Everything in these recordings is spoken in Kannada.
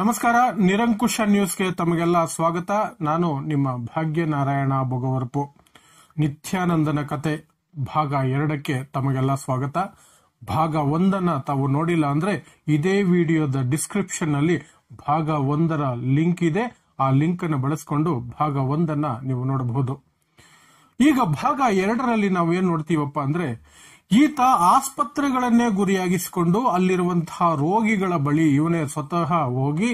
ನಮಸ್ಕಾರ ನಿರಂಕುಶ ನ್ಯೂಸ್ಗೆ ತಮಗೆಲ್ಲ ಸ್ವಾಗತ ನಾನು ನಿಮ್ಮ ಭಾಗ್ಯನಾರಾಯಣ ಬೊಗವರ್ಪು ನಿತ್ಯಾನಂದನ ಕತೆ ಭಾಗ ಎರಡಕ್ಕೆ ತಮಗೆಲ್ಲ ಸ್ವಾಗತ ಭಾಗ ಒಂದನ್ನ ತಾವು ನೋಡಿಲ್ಲ ಅಂದ್ರೆ ಇದೇ ವಿಡಿಯೋದ ಡಿಸ್ಕ್ರಿಪ್ಷನ್ ನಲ್ಲಿ ಭಾಗ ಒಂದರ ಲಿಂಕ್ ಇದೆ ಆ ಲಿಂಕ್ ಅನ್ನು ಬಳಸಿಕೊಂಡು ಭಾಗ ಒಂದನ್ನ ನೀವು ನೋಡಬಹುದು ಈಗ ಭಾಗ ಎರಡರಲ್ಲಿ ನಾವು ಏನ್ ನೋಡ್ತೀವಪ್ಪ ಅಂದ್ರೆ ಈತ ಆಸ್ಪತ್ರೆಗಳನ್ನೇ ಗುರಿಯಾಗಿಸಿಕೊಂಡು ಅಲ್ಲಿರುವಂತಹ ರೋಗಿಗಳ ಬಳಿ ಇವನೇ ಸ್ವತಃ ಹೋಗಿ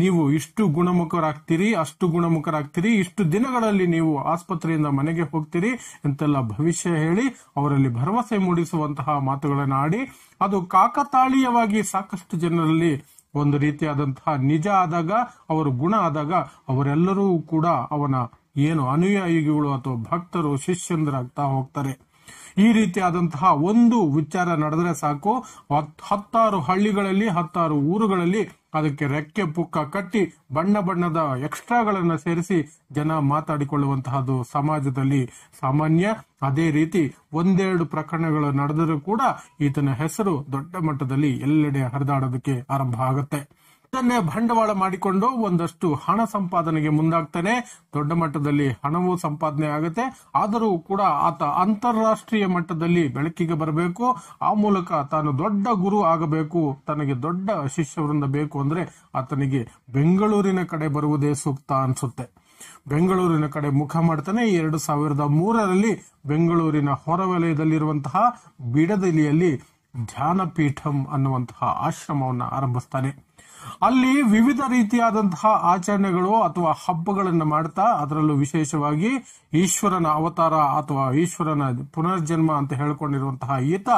ನೀವು ಇಷ್ಟು ಗುಣಮುಖರಾಗ್ತೀರಿ ಅಷ್ಟು ಗುಣಮುಖರಾಗ್ತೀರಿ ಇಷ್ಟು ದಿನಗಳಲ್ಲಿ ನೀವು ಆಸ್ಪತ್ರೆಯಿಂದ ಮನೆಗೆ ಹೋಗ್ತೀರಿ ಅಂತೆಲ್ಲ ಭವಿಷ್ಯ ಹೇಳಿ ಅವರಲ್ಲಿ ಭರವಸೆ ಮೂಡಿಸುವಂತಹ ಮಾತುಗಳನ್ನಾಡಿ ಆಡಿ ಅದು ಕಾಕತಾಳೀಯವಾಗಿ ಸಾಕಷ್ಟು ಜನರಲ್ಲಿ ಒಂದು ರೀತಿಯಾದಂತಹ ನಿಜ ಆದಾಗ ಅವರು ಗುಣ ಆದಾಗ ಅವರೆಲ್ಲರೂ ಕೂಡ ಅವನ ಏನು ಅನುಯಾಯಿಗಳು ಅಥವಾ ಭಕ್ತರು ಶಿಷ್ಯಂದ್ರಾಗ್ತಾ ಹೋಗ್ತಾರೆ ಈ ರೀತಿಯಾದಂತಹ ಒಂದು ವಿಚಾರ ನಡೆದರೆ ಸಾಕು ಹತ್ತಾರು ಹಳ್ಳಿಗಳಲ್ಲಿ ಹತ್ತಾರು ಊರುಗಳಲ್ಲಿ ಅದಕ್ಕೆ ರೆಕ್ಕೆ ಪುಕ್ಕ ಕಟ್ಟಿ ಬಣ್ಣ ಬಣ್ಣದ ಎಕ್ಸ್ಟ್ರಾಗಳನ್ನ ಸೇರಿಸಿ ಜನ ಮಾತಾಡಿಕೊಳ್ಳುವಂತಹದ್ದು ಸಮಾಜದಲ್ಲಿ ಸಾಮಾನ್ಯ ಅದೇ ರೀತಿ ಒಂದೆರಡು ಪ್ರಕರಣಗಳು ನಡೆದರೂ ಕೂಡ ಈತನ ಹೆಸರು ದೊಡ್ಡ ಮಟ್ಟದಲ್ಲಿ ಎಲ್ಲೆಡೆ ಹರಿದಾಡೋದಕ್ಕೆ ಆರಂಭ ಆಗುತ್ತೆ ತನ್ನೇ ಬಂಡವಾಳ ಮಾಡಿಕೊಂಡು ಒಂದಷ್ಟು ಹಣ ಸಂಪಾದನೆಗೆ ಮುಂದಾಗ್ತಾನೆ ದೊಡ್ಡ ಮಟ್ಟದಲ್ಲಿ ಹಣವೂ ಸಂಪಾದನೆ ಆಗುತ್ತೆ ಆದರೂ ಕೂಡ ಆತ ಅಂತಾರಾಷ್ಟ್ರೀಯ ಮಟ್ಟದಲ್ಲಿ ಬೆಳಕಿಗೆ ಬರಬೇಕು ಆ ಮೂಲಕ ತಾನು ದೊಡ್ಡ ಗುರು ಆಗಬೇಕು ತನಗೆ ದೊಡ್ಡ ಶಿಷ್ಯ ವೃಂದ ಬೇಕು ಅಂದ್ರೆ ಆತನಿಗೆ ಬೆಂಗಳೂರಿನ ಕಡೆ ಬರುವುದೇ ಸೂಕ್ತ ಅನ್ಸುತ್ತೆ ಬೆಂಗಳೂರಿನ ಕಡೆ ಮುಖ ಮಾಡ್ತಾನೆ ಎರಡು ಸಾವಿರದ ಮೂರರಲ್ಲಿ ಬೆಂಗಳೂರಿನ ಹೊರವಲಯದಲ್ಲಿರುವಂತಹ ಬಿಡದಲಿಯಲ್ಲಿ ಧ್ಯಾನಪೀಠಂ ಅನ್ನುವಂತಹ ಆಶ್ರಮವನ್ನು ಆರಂಭಿಸ್ತಾನೆ ಅಲ್ಲಿ ವಿವಿಧ ರೀತಿಯಾದಂತಹ ಆಚರಣೆಗಳು ಅಥವಾ ಹಬ್ಬಗಳನ್ನು ಮಾಡ್ತಾ ಅದರಲ್ಲೂ ವಿಶೇಷವಾಗಿ ಈಶ್ವರನ ಅವತಾರ ಅಥವಾ ಈಶ್ವರನ ಪುನರ್ಜನ್ಮ ಅಂತ ಹೇಳಿಕೊಂಡಿರುವಂತಹ ಈತ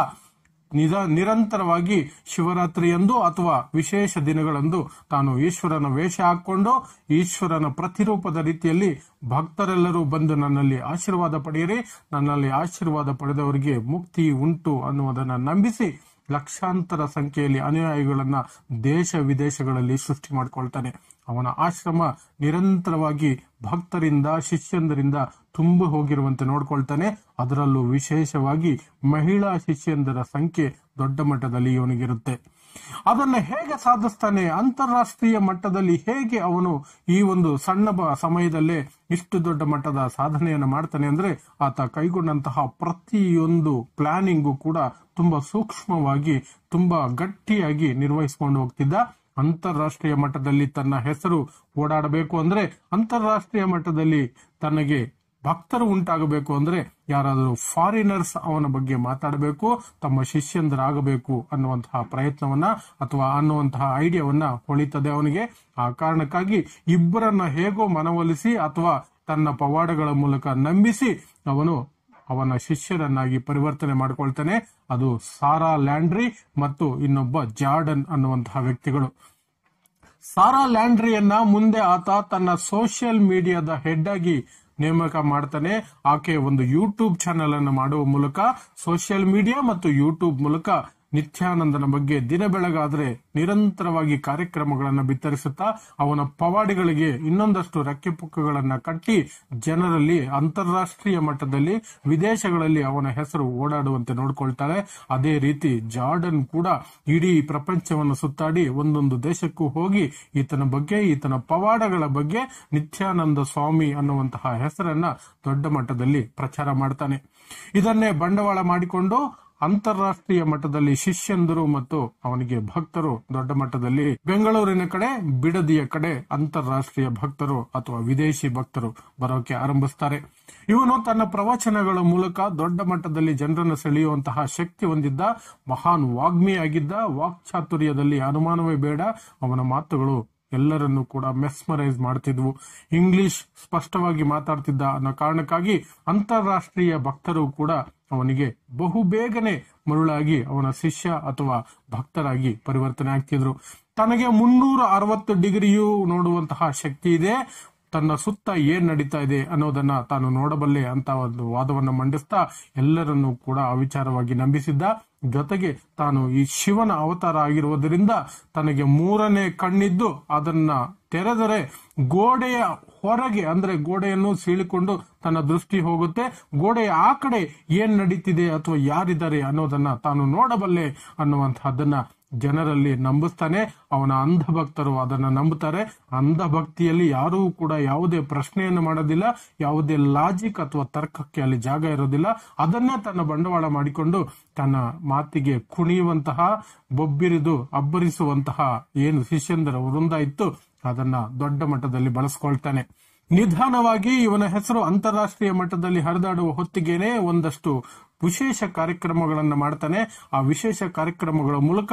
ನಿಧ ನಿರಂತರವಾಗಿ ಶಿವರಾತ್ರಿಯಂದು ಅಥವಾ ವಿಶೇಷ ದಿನಗಳಂದು ತಾನು ಈಶ್ವರನ ವೇಷ ಹಾಕೊಂಡು ಈಶ್ವರನ ಪ್ರತಿರೂಪದ ರೀತಿಯಲ್ಲಿ ಭಕ್ತರೆಲ್ಲರೂ ಬಂದು ನನ್ನಲ್ಲಿ ಆಶೀರ್ವಾದ ಪಡೆಯಿರಿ ನನ್ನಲ್ಲಿ ಆಶೀರ್ವಾದ ಪಡೆದವರಿಗೆ ಮುಕ್ತಿ ಉಂಟು ಅನ್ನುವುದನ್ನು ನಂಬಿಸಿ ಲಕ್ಷಾಂತರ ಸಂಖ್ಯೆಯಲ್ಲಿ ಅನುಯಾಯಿಗಳನ್ನ ದೇಶ ವಿದೇಶಗಳಲ್ಲಿ ಸೃಷ್ಟಿ ಮಾಡಿಕೊಳ್ತಾನೆ ಅವನ ಆಶ್ರಮ ನಿರಂತರವಾಗಿ ಭಕ್ತರಿಂದ ಶಿಷ್ಯಂದರಿಂದ ತುಂಬ ಹೋಗಿರುವಂತೆ ನೋಡ್ಕೊಳ್ತಾನೆ ಅದರಲ್ಲೂ ವಿಶೇಷವಾಗಿ ಮಹಿಳಾ ಶಿಷ್ಯಂದರ ಸಂಖ್ಯೆ ದೊಡ್ಡ ಮಟ್ಟದಲ್ಲಿ ಇವನಿಗಿರುತ್ತೆ ಅದನ್ನು ಹೇಗೆ ಸಾಧಿಸ್ತಾನೆ ಅಂತಾರಾಷ್ಟ್ರೀಯ ಮಟ್ಟದಲ್ಲಿ ಹೇಗೆ ಅವನು ಈ ಒಂದು ಸಣ್ಣ ಸಮಯದಲ್ಲೇ ಇಷ್ಟು ದೊಡ್ಡ ಮಟ್ಟದ ಸಾಧನೆಯನ್ನು ಮಾಡ್ತಾನೆ ಅಂದ್ರೆ ಆತ ಕೈಗೊಂಡಂತಹ ಪ್ರತಿಯೊಂದು ಪ್ಲಾನಿಂಗ್ ಕೂಡ ತುಂಬಾ ಸೂಕ್ಷ್ಮವಾಗಿ ತುಂಬಾ ಗಟ್ಟಿಯಾಗಿ ನಿರ್ವಹಿಸಿಕೊಂಡು ಹೋಗ್ತಿದ್ದ ಅಂತಾರಾಷ್ಟ್ರೀಯ ಮಟ್ಟದಲ್ಲಿ ತನ್ನ ಹೆಸರು ಓಡಾಡಬೇಕು ಅಂದ್ರೆ ಅಂತಾರಾಷ್ಟ್ರೀಯ ಮಟ್ಟದಲ್ಲಿ ತನಗೆ ಭಕ್ತರು ಉಂಟಾಗಬೇಕು ಅಂದ್ರೆ ಯಾರಾದರೂ ಫಾರಿನರ್ಸ್ ಅವನ ಬಗ್ಗೆ ಮಾತಾಡಬೇಕು ತಮ್ಮ ಶಿಷ್ಯಂದರಾಗಬೇಕು ಅನ್ನುವಂತಹ ಪ್ರಯತ್ನವನ್ನ ಅಥವಾ ಅನ್ನುವಂತಹ ಐಡಿಯಾವನ್ನ ಹೊಳಿತದೆ ಅವನಿಗೆ ಆ ಕಾರಣಕ್ಕಾಗಿ ಇಬ್ಬರನ್ನ ಹೇಗೋ ಮನವೊಲಿಸಿ ಅಥವಾ ತನ್ನ ಪವಾಡಗಳ ಮೂಲಕ ನಂಬಿಸಿ ಅವನು ಅವನ ಶಿಷ್ಯರನ್ನಾಗಿ ಪರಿವರ್ತನೆ ಮಾಡಿಕೊಳ್ತಾನೆ ಅದು ಸಾರಾ ಲ್ಯಾಂಡ್ರಿ ಮತ್ತು ಇನ್ನೊಬ್ಬ ಜಾರ್ಡನ್ ಅನ್ನುವಂತಹ ವ್ಯಕ್ತಿಗಳು ಸಾರಾ ಲ್ಯಾಂಡ್ರಿಯನ್ನ ಮುಂದೆ ಆತ ತನ್ನ ಸೋಷಿಯಲ್ ಮೀಡಿಯಾದ ಹೆಡ್ ಆಗಿ ನೇಮಕ ಮಾಡ್ತಾನೆ ಆಕೆ ಒಂದು ಯೂಟ್ಯೂಬ್ ಚಾನೆಲ್ ಅನ್ನು ಮಾಡುವ ಮೂಲಕ ಸೋಷಿಯಲ್ ಮೀಡಿಯಾ ಮತ್ತು ಯೂಟ್ಯೂಬ್ ಮೂಲಕ ನಿತ್ಯಾನಂದನ ಬಗ್ಗೆ ದಿನ ಬೆಳಗಾದ್ರೆ ನಿರಂತರವಾಗಿ ಕಾರ್ಯಕ್ರಮಗಳನ್ನು ಬಿತ್ತರಿಸುತ್ತಾ ಅವನ ಪವಾಡಿಗಳಿಗೆ ಇನ್ನೊಂದಷ್ಟು ರೆಕ್ಕೆ ಪುಕ್ಕಗಳನ್ನು ಕಟ್ಟಿ ಜನರಲ್ಲಿ ಅಂತಾರಾಷ್ಟ್ರೀಯ ಮಟ್ಟದಲ್ಲಿ ವಿದೇಶಗಳಲ್ಲಿ ಅವನ ಹೆಸರು ಓಡಾಡುವಂತೆ ನೋಡಿಕೊಳ್ತಾಳೆ ಅದೇ ರೀತಿ ಜಾರ್ಡನ್ ಕೂಡ ಇಡೀ ಪ್ರಪಂಚವನ್ನು ಸುತ್ತಾಡಿ ಒಂದೊಂದು ದೇಶಕ್ಕೂ ಹೋಗಿ ಈತನ ಬಗ್ಗೆ ಈತನ ಪವಾಡಗಳ ಬಗ್ಗೆ ನಿತ್ಯಾನಂದ ಸ್ವಾಮಿ ಅನ್ನುವಂತಹ ಹೆಸರನ್ನ ದೊಡ್ಡ ಮಟ್ಟದಲ್ಲಿ ಪ್ರಚಾರ ಮಾಡ್ತಾನೆ ಇದನ್ನೇ ಬಂಡವಾಳ ಮಾಡಿಕೊಂಡು ಅಂತಾರಾಷ್ಟ್ರೀಯ ಮಟ್ಟದಲ್ಲಿ ಶಿಷ್ಯಂದರು ಮತ್ತು ಅವನಿಗೆ ಭಕ್ತರು ದೊಡ್ಡ ಮಟ್ಟದಲ್ಲಿ ಬೆಂಗಳೂರಿನ ಕಡೆ ಬಿಡದಿಯ ಕಡೆ ಅಂತಾರಾಷ್ಟ್ರೀಯ ಭಕ್ತರು ಅಥವಾ ವಿದೇಶಿ ಭಕ್ತರು ಬರೋಕೆ ಆರಂಭಿಸ್ತಾರೆ ಇವನು ತನ್ನ ಪ್ರವಚನಗಳ ಮೂಲಕ ದೊಡ್ಡ ಮಟ್ಟದಲ್ಲಿ ಜನರನ್ನು ಸೆಳೆಯುವಂತಹ ಶಕ್ತಿ ಹೊಂದಿದ್ದ ಮಹಾನ್ ವಾಗ್ಮಿಯಾಗಿದ್ದ ವಾಕ್ಚಾತುರ್ಯದಲ್ಲಿ ಅನುಮಾನವೇ ಬೇಡ ಅವನ ಮಾತುಗಳು ಎಲ್ಲರನ್ನೂ ಕೂಡ ಮೆಸ್ಮರೈಸ್ ಮಾಡುತ್ತಿದ್ವು ಇಂಗ್ಲಿಷ್ ಸ್ಪಷ್ಟವಾಗಿ ಮಾತಾಡ್ತಿದ್ದ ಅನ್ನೋ ಕಾರಣಕ್ಕಾಗಿ ಅಂತಾರಾಷ್ಟ್ರೀಯ ಭಕ್ತರು ಕೂಡ ಅವನಿಗೆ ಬಹು ಬೇಗನೆ ಮರುಳಾಗಿ ಅವನ ಶಿಷ್ಯ ಅಥವಾ ಭಕ್ತರಾಗಿ ಪರಿವರ್ತನೆ ಆಗ್ತಿದ್ರು ತನಗೆ ಮುನ್ನೂರ ಅರವತ್ತು ಡಿಗ್ರಿಯು ನೋಡುವಂತಹ ಶಕ್ತಿ ಇದೆ ತನ್ನ ಸುತ್ತ ಏನ್ ನಡೀತಾ ಇದೆ ಅನ್ನೋದನ್ನ ತಾನು ನೋಡಬಲ್ಲೆ ಅಂತ ಒಂದು ವಾದವನ್ನು ಮಂಡಿಸ್ತಾ ಎಲ್ಲರನ್ನೂ ಕೂಡ ಅವಿಚಾರವಾಗಿ ನಂಬಿಸಿದ್ದ ಜೊತೆಗೆ ತಾನು ಈ ಶಿವನ ಅವತಾರ ಆಗಿರುವುದರಿಂದ ತನಗೆ ಮೂರನೇ ಕಣ್ಣಿದ್ದು ಅದನ್ನ ತೆರೆದರೆ ಗೋಡೆಯ ಹೊರಗೆ ಅಂದ್ರೆ ಗೋಡೆಯನ್ನು ಸೀಳಿಕೊಂಡು ತನ್ನ ದೃಷ್ಟಿ ಹೋಗುತ್ತೆ ಗೋಡೆಯ ಆ ಕಡೆ ಏನ್ ನಡೀತಿದೆ ಅಥವಾ ಯಾರಿದ್ದಾರೆ ಅನ್ನೋದನ್ನ ತಾನು ನೋಡಬಲ್ಲೆ ಅನ್ನುವಂತಹದ್ದನ್ನ ಜನರಲ್ಲಿ ನಂಬಿಸ್ತಾನೆ ಅವನ ಅಂಧ ಭಕ್ತರು ಅದನ್ನ ನಂಬುತ್ತಾರೆ ಅಂಧ ಭಕ್ತಿಯಲ್ಲಿ ಯಾರೂ ಕೂಡ ಯಾವುದೇ ಪ್ರಶ್ನೆಯನ್ನು ಮಾಡೋದಿಲ್ಲ ಯಾವುದೇ ಲಾಜಿಕ್ ಅಥವಾ ತರ್ಕಕ್ಕೆ ಅಲ್ಲಿ ಜಾಗ ಇರೋದಿಲ್ಲ ಅದನ್ನೇ ತನ್ನ ಬಂಡವಾಳ ಮಾಡಿಕೊಂಡು ತನ್ನ ಮಾತಿಗೆ ಕುಣಿಯುವಂತಹ ಬೊಬ್ಬಿರಿದು ಅಬ್ಬರಿಸುವಂತಹ ಏನು ಶಿಷ್ಯಂದರ ವೃಂದ ಇತ್ತು ಅದನ್ನ ದೊಡ್ಡ ಮಟ್ಟದಲ್ಲಿ ಬಳಸ್ಕೊಳ್ತಾನೆ ನಿಧಾನವಾಗಿ ಇವನ ಹೆಸರು ಅಂತಾರಾಷ್ಟ್ರೀಯ ಮಟ್ಟದಲ್ಲಿ ಹರಿದಾಡುವ ಹೊತ್ತಿಗೆನೆ ಒಂದಷ್ಟು ವಿಶೇಷ ಕಾರ್ಯಕ್ರಮಗಳನ್ನು ಮಾಡ್ತಾನೆ ಆ ವಿಶೇಷ ಕಾರ್ಯಕ್ರಮಗಳ ಮೂಲಕ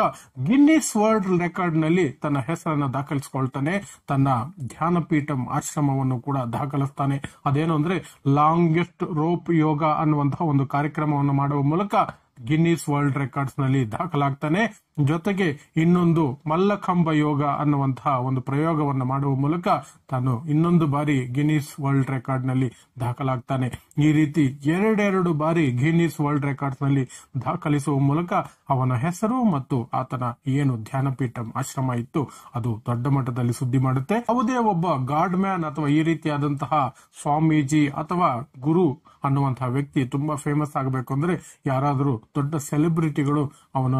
ಗಿನ್ನಿಸ್ ವರ್ಲ್ಡ್ ರೆಕಾರ್ಡ್ ನಲ್ಲಿ ತನ್ನ ಹೆಸರನ್ನು ದಾಖಲಿಸಿಕೊಳ್ತಾನೆ ತನ್ನ ಧ್ಯಾನಪೀಠಂ ಆಶ್ರಮವನ್ನು ಕೂಡ ದಾಖಲಿಸ್ತಾನೆ ಅದೇನು ಅಂದ್ರೆ ಲಾಂಗೆಸ್ಟ್ ರೋಪ್ ಯೋಗ ಅನ್ನುವಂತಹ ಒಂದು ಕಾರ್ಯಕ್ರಮವನ್ನು ಮಾಡುವ ಮೂಲಕ ಗಿನ್ನಿಸ್ ವರ್ಲ್ಡ್ ರೆಕಾರ್ಡ್ಸ್ ನಲ್ಲಿ ದಾಖಲಾಗ್ತಾನೆ ಜೊತೆಗೆ ಇನ್ನೊಂದು ಮಲ್ಲಕಂಬ ಯೋಗ ಅನ್ನುವಂತಹ ಒಂದು ಪ್ರಯೋಗವನ್ನು ಮಾಡುವ ಮೂಲಕ ತಾನು ಇನ್ನೊಂದು ಬಾರಿ ಗಿನೀಸ್ ವರ್ಲ್ಡ್ ರೆಕಾರ್ಡ್ ನಲ್ಲಿ ದಾಖಲಾಗ್ತಾನೆ ಈ ರೀತಿ ಎರಡೆರಡು ಬಾರಿ ಗಿನೀಸ್ ವರ್ಲ್ಡ್ ರೆಕಾರ್ಡ್ಸ್ ನಲ್ಲಿ ದಾಖಲಿಸುವ ಮೂಲಕ ಅವನ ಹೆಸರು ಮತ್ತು ಆತನ ಏನು ಧ್ಯಾನಪೀಠ ಆಶ್ರಮ ಇತ್ತು ಅದು ದೊಡ್ಡ ಮಟ್ಟದಲ್ಲಿ ಸುದ್ದಿ ಮಾಡುತ್ತೆ ಯಾವುದೇ ಒಬ್ಬ ಗಾಡ್ ಮ್ಯಾನ್ ಅಥವಾ ಈ ರೀತಿಯಾದಂತಹ ಸ್ವಾಮೀಜಿ ಅಥವಾ ಗುರು ಅನ್ನುವಂತಹ ವ್ಯಕ್ತಿ ತುಂಬಾ ಫೇಮಸ್ ಆಗಬೇಕು ಅಂದ್ರೆ ಯಾರಾದರೂ ದೊಡ್ಡ ಸೆಲೆಬ್ರಿಟಿಗಳು ಅವನ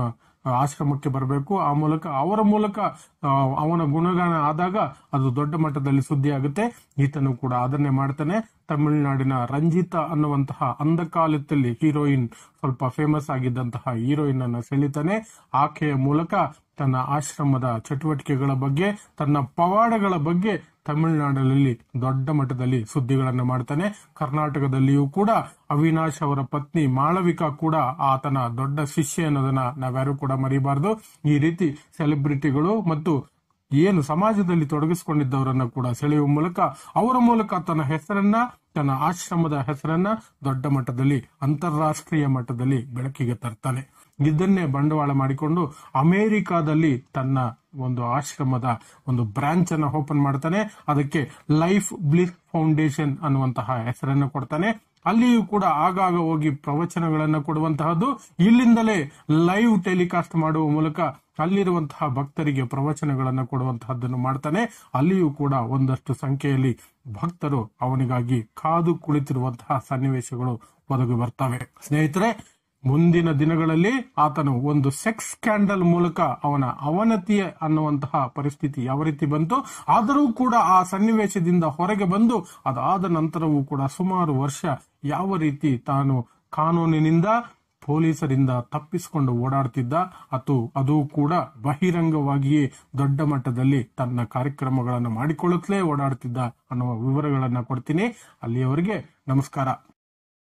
ಆಶ್ರಮಕ್ಕೆ ಬರಬೇಕು ಆ ಮೂಲಕ ಅವರ ಮೂಲಕ ಅವನ ಗುಣಗಾನ ಆದಾಗ ಅದು ದೊಡ್ಡ ಮಟ್ಟದಲ್ಲಿ ಸುದ್ದಿ ಆಗುತ್ತೆ ಈತನು ಕೂಡ ಅದನ್ನೇ ಮಾಡ್ತಾನೆ ತಮಿಳುನಾಡಿನ ರಂಜಿತಾ ಅನ್ನುವಂತಹ ಅಂಧಕಾಲದಲ್ಲಿ ಹೀರೋಯಿನ್ ಸ್ವಲ್ಪ ಫೇಮಸ್ ಆಗಿದ್ದಂತಹ ಹೀರೋಯಿನ್ ಅನ್ನ ಸೆಳಿತಾನೆ ಆಕೆಯ ಮೂಲಕ ತನ್ನ ಆಶ್ರಮದ ಚಟುವಟಿಕೆಗಳ ಬಗ್ಗೆ ತನ್ನ ಪವಾಡಗಳ ಬಗ್ಗೆ ತಮಿಳುನಾಡಿನಲ್ಲಿ ದೊಡ್ಡ ಮಟ್ಟದಲ್ಲಿ ಸುದ್ದಿಗಳನ್ನು ಮಾಡ್ತಾನೆ ಕರ್ನಾಟಕದಲ್ಲಿಯೂ ಕೂಡ ಅವಿನಾಶ್ ಅವರ ಪತ್ನಿ ಮಾಳವಿಕಾ ಕೂಡ ಆತನ ದೊಡ್ಡ ಶಿಷ್ಯ ಅನ್ನೋದನ್ನ ನಾವ್ಯಾರೂ ಕೂಡ ಮರಿಬಾರ್ದು ಈ ರೀತಿ ಸೆಲೆಬ್ರಿಟಿಗಳು ಮತ್ತು ಏನು ಸಮಾಜದಲ್ಲಿ ತೊಡಗಿಸಿಕೊಂಡಿದ್ದವರನ್ನ ಕೂಡ ಸೆಳೆಯುವ ಮೂಲಕ ಅವರ ಮೂಲಕ ತನ್ನ ಹೆಸರನ್ನ ತನ್ನ ಆಶ್ರಮದ ಹೆಸರನ್ನ ದೊಡ್ಡ ಮಟ್ಟದಲ್ಲಿ ಅಂತಾರಾಷ್ಟ್ರೀಯ ಮಟ್ಟದಲ್ಲಿ ಬೆಳಕಿಗೆ ತರ್ತಾನೆ ಇದನ್ನೇ ಬಂಡವಾಳ ಮಾಡಿಕೊಂಡು ಅಮೆರಿಕಾದಲ್ಲಿ ತನ್ನ ಒಂದು ಆಶ್ರಮದ ಒಂದು ಬ್ರಾಂಚ್ ಅನ್ನು ಓಪನ್ ಮಾಡ್ತಾನೆ ಅದಕ್ಕೆ ಲೈಫ್ ಬ್ಲಿಸ್ ಫೌಂಡೇಶನ್ ಅನ್ನುವಂತಹ ಹೆಸರನ್ನು ಕೊಡ್ತಾನೆ ಅಲ್ಲಿಯೂ ಕೂಡ ಆಗಾಗ ಹೋಗಿ ಪ್ರವಚನಗಳನ್ನು ಕೊಡುವಂತಹದ್ದು ಇಲ್ಲಿಂದಲೇ ಲೈವ್ ಟೆಲಿಕಾಸ್ಟ್ ಮಾಡುವ ಮೂಲಕ ಅಲ್ಲಿರುವಂತಹ ಭಕ್ತರಿಗೆ ಪ್ರವಚನಗಳನ್ನು ಕೊಡುವಂತಹದ್ದನ್ನು ಮಾಡ್ತಾನೆ ಅಲ್ಲಿಯೂ ಕೂಡ ಒಂದಷ್ಟು ಸಂಖ್ಯೆಯಲ್ಲಿ ಭಕ್ತರು ಅವನಿಗಾಗಿ ಕಾದು ಕುಳಿತಿರುವಂತಹ ಸನ್ನಿವೇಶಗಳು ಒದಗಿ ಬರ್ತವೆ ಸ್ನೇಹಿತರೆ ಮುಂದಿನ ದಿನಗಳಲ್ಲಿ ಆತನು ಒಂದು ಸೆಕ್ಸ್ ಸ್ಕ್ಯಾಂಡಲ್ ಮೂಲಕ ಅವನ ಅವನತಿಯ ಅನ್ನುವಂತಹ ಪರಿಸ್ಥಿತಿ ಯಾವ ರೀತಿ ಬಂತು ಆದರೂ ಕೂಡ ಆ ಸನ್ನಿವೇಶದಿಂದ ಹೊರಗೆ ಬಂದು ಅದಾದ ನಂತರವೂ ಕೂಡ ಸುಮಾರು ವರ್ಷ ಯಾವ ರೀತಿ ತಾನು ಕಾನೂನಿನಿಂದ ಪೊಲೀಸರಿಂದ ತಪ್ಪಿಸಿಕೊಂಡು ಓಡಾಡ್ತಿದ್ದ ಅದು ಅದು ಕೂಡ ಬಹಿರಂಗವಾಗಿಯೇ ದೊಡ್ಡ ಮಟ್ಟದಲ್ಲಿ ತನ್ನ ಕಾರ್ಯಕ್ರಮಗಳನ್ನು ಮಾಡಿಕೊಳ್ಳುತ್ತಲೇ ಓಡಾಡ್ತಿದ್ದ ಅನ್ನುವ ವಿವರಗಳನ್ನು ಕೊಡ್ತೀನಿ ಅಲ್ಲಿಯವರಿಗೆ ನಮಸ್ಕಾರ